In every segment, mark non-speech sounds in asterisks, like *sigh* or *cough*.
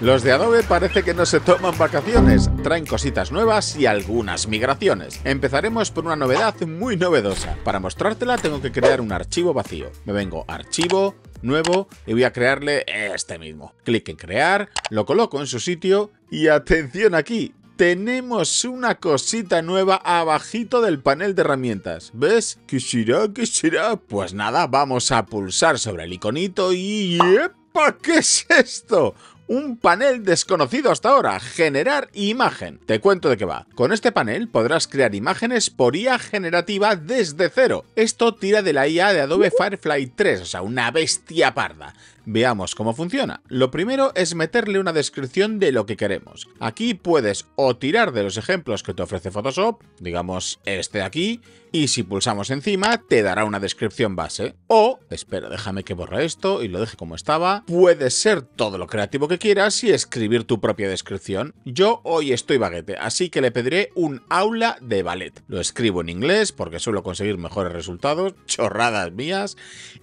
Los de Adobe parece que no se toman vacaciones, traen cositas nuevas y algunas migraciones. Empezaremos por una novedad muy novedosa. Para mostrártela tengo que crear un archivo vacío. Me vengo archivo, nuevo y voy a crearle este mismo. Clic en crear, lo coloco en su sitio y atención aquí, tenemos una cosita nueva abajito del panel de herramientas. ¿Ves? ¿Qué será? ¿Qué será? Pues nada, vamos a pulsar sobre el iconito y... ¡Epa! ¿Qué es esto? un panel desconocido hasta ahora, generar imagen. Te cuento de qué va. Con este panel podrás crear imágenes por IA generativa desde cero. Esto tira de la IA de Adobe Firefly 3, o sea, una bestia parda. Veamos cómo funciona. Lo primero es meterle una descripción de lo que queremos. Aquí puedes o tirar de los ejemplos que te ofrece Photoshop, digamos este de aquí, y si pulsamos encima te dará una descripción base. O, espera, déjame que borre esto y lo deje como estaba, puedes ser todo lo creativo que quieras y escribir tu propia descripción. Yo hoy estoy baguete, así que le pediré un aula de ballet. Lo escribo en inglés porque suelo conseguir mejores resultados, chorradas mías,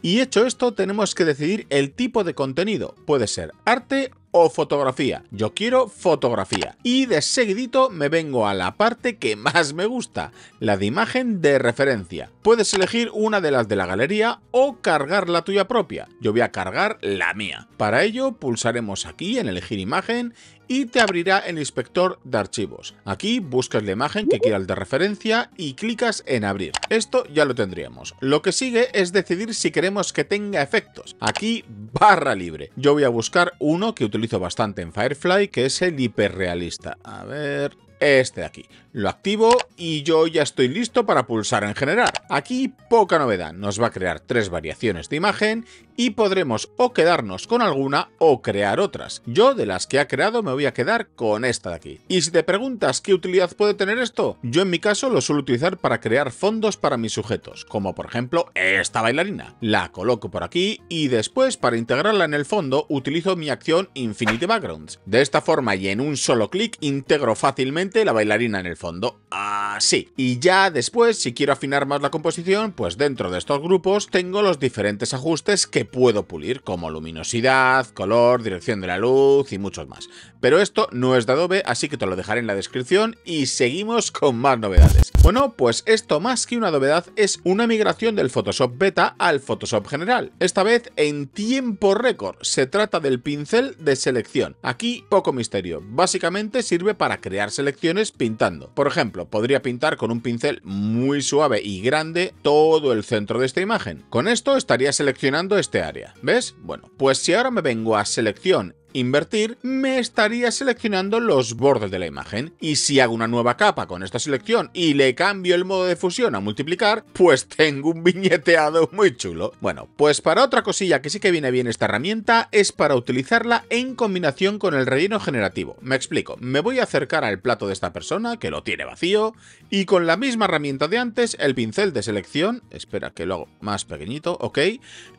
y hecho esto tenemos que decidir el tipo de contenido. Puede ser arte o fotografía. Yo quiero fotografía. Y de seguidito me vengo a la parte que más me gusta, la de imagen de referencia. Puedes elegir una de las de la galería o cargar la tuya propia. Yo voy a cargar la mía. Para ello pulsaremos aquí en elegir imagen y te abrirá el inspector de archivos. Aquí buscas la imagen que quieras de referencia y clicas en abrir. Esto ya lo tendríamos. Lo que sigue es decidir si queremos que tenga efectos. Aquí barra libre. Yo voy a buscar uno que utilizo bastante en Firefly que es el hiperrealista. A ver... Este de aquí. Lo activo y yo ya estoy listo para pulsar en generar. Aquí poca novedad, nos va a crear tres variaciones de imagen y podremos o quedarnos con alguna o crear otras. Yo de las que ha creado me voy a quedar con esta de aquí. Y si te preguntas qué utilidad puede tener esto, yo en mi caso lo suelo utilizar para crear fondos para mis sujetos, como por ejemplo esta bailarina. La coloco por aquí y después para integrarla en el fondo utilizo mi acción Infinity Backgrounds. De esta forma y en un solo clic integro fácilmente la bailarina en el fondo así. Y ya después, si quiero afinar más la composición, pues dentro de estos grupos tengo los diferentes ajustes que puedo pulir, como luminosidad, color, dirección de la luz y muchos más. Pero esto no es de Adobe, así que te lo dejaré en la descripción y seguimos con más novedades. Bueno, pues esto más que una novedad es una migración del Photoshop Beta al Photoshop general, esta vez en tiempo récord. Se trata del pincel de selección. Aquí poco misterio, básicamente sirve para crear selecciones pintando. Por ejemplo, podría pintar con un pincel muy suave y grande todo el centro de esta imagen. Con esto estaría seleccionando este área. ¿Ves? Bueno, pues si ahora me vengo a selección invertir, me estaría seleccionando los bordes de la imagen. Y si hago una nueva capa con esta selección y le cambio el modo de fusión a multiplicar, pues tengo un viñeteado muy chulo. Bueno, pues para otra cosilla que sí que viene bien esta herramienta es para utilizarla en combinación con el relleno generativo. Me explico, me voy a acercar al plato de esta persona, que lo tiene vacío, y con la misma herramienta de antes, el pincel de selección, espera que lo hago más pequeñito, ok,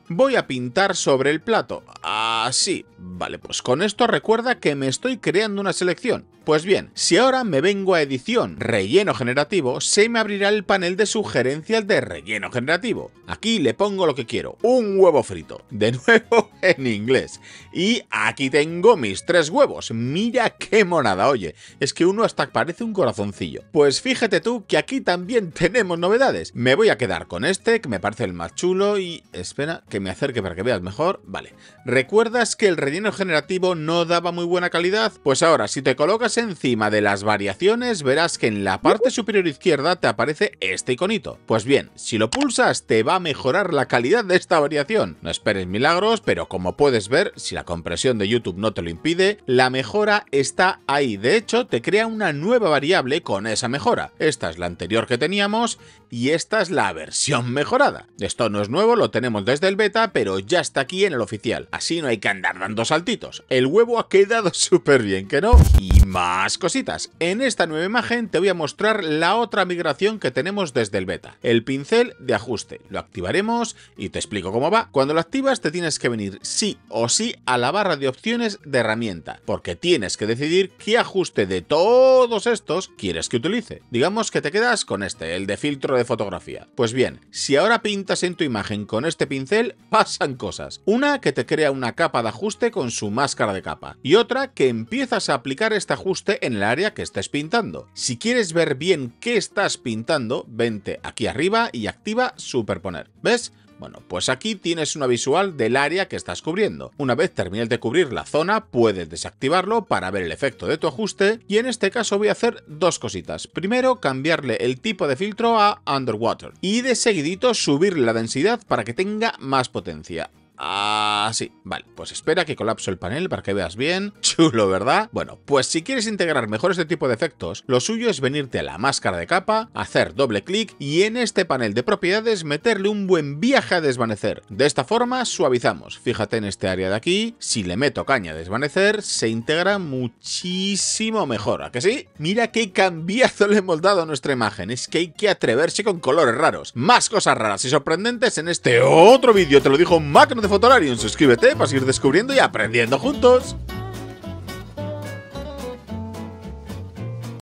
voy a pintar sobre el plato, así, ah, vale, pues con esto recuerda que me estoy creando una selección. Pues bien, si ahora me vengo a edición, relleno generativo, se me abrirá el panel de sugerencias de relleno generativo. Aquí le pongo lo que quiero, un huevo frito, de *laughs* nuevo en inglés. Y aquí tengo mis tres huevos, mira qué monada, oye, es que uno hasta parece un corazoncillo. Pues fíjate tú que aquí también *laughs* tenemos novedades. Me voy a quedar con este, que me parece el más chulo y... espera, que me acerque para que veas mejor, vale. ¿Recuerdas que el relleno generativo no daba muy buena calidad? Pues ahora, si te colocas encima de las variaciones, verás que en la parte superior izquierda te aparece este iconito. Pues bien, si lo pulsas te va a mejorar la calidad de esta variación. No esperes milagros, pero como puedes ver, si la compresión de YouTube no te lo impide, la mejora está ahí. De hecho, te crea una nueva variable con esa mejora. Esta es la anterior que teníamos y esta es la versión mejorada. Esto no es nuevo, lo tenemos desde el beta, pero ya está aquí en el oficial. Así no hay que andar dando saltitos el huevo ha quedado súper *laughs* bien, ¿que no? Y más cositas. En esta nueva imagen te voy a mostrar la otra migración que tenemos desde el beta, el pincel de ajuste. Lo activaremos y te explico cómo va. Cuando lo activas te tienes que venir sí o sí a la barra de opciones de herramienta, porque tienes que decidir qué ajuste de todos estos quieres que utilice. Digamos que te quedas con este, el de filtro de fotografía. Pues bien, si ahora pintas en tu imagen con este pincel, pasan cosas. Una que te crea una capa de ajuste con su máscara de capa y otra que empiezas a aplicar este ajuste en el área que estés pintando. Si quieres ver bien qué estás pintando, vente aquí arriba y activa superponer. ¿Ves? Bueno, pues aquí tienes una visual del área que estás cubriendo. Una vez termines de cubrir la zona, puedes desactivarlo para ver el efecto de tu ajuste y en este caso voy a hacer dos cositas. Primero, cambiarle el tipo de filtro a Underwater y de seguidito subir la densidad para que tenga más potencia. Ah, sí. Vale, pues espera que colapso el panel para que veas bien. *laughs* Chulo, ¿verdad? Bueno, pues si quieres integrar mejor este tipo de efectos, lo suyo es venirte a la máscara de capa, hacer doble clic y en este panel de propiedades meterle un buen viaje a desvanecer. De esta forma suavizamos. Fíjate en este área de aquí, si le meto caña a desvanecer, se integra muchísimo mejor. ¿A que sí? Mira qué cambiazo le hemos dado a nuestra imagen. Es que hay que atreverse con colores raros. Más cosas raras y sorprendentes en este otro vídeo. Te lo dijo Macron de Fotolarium. Suscríbete para seguir descubriendo y aprendiendo juntos.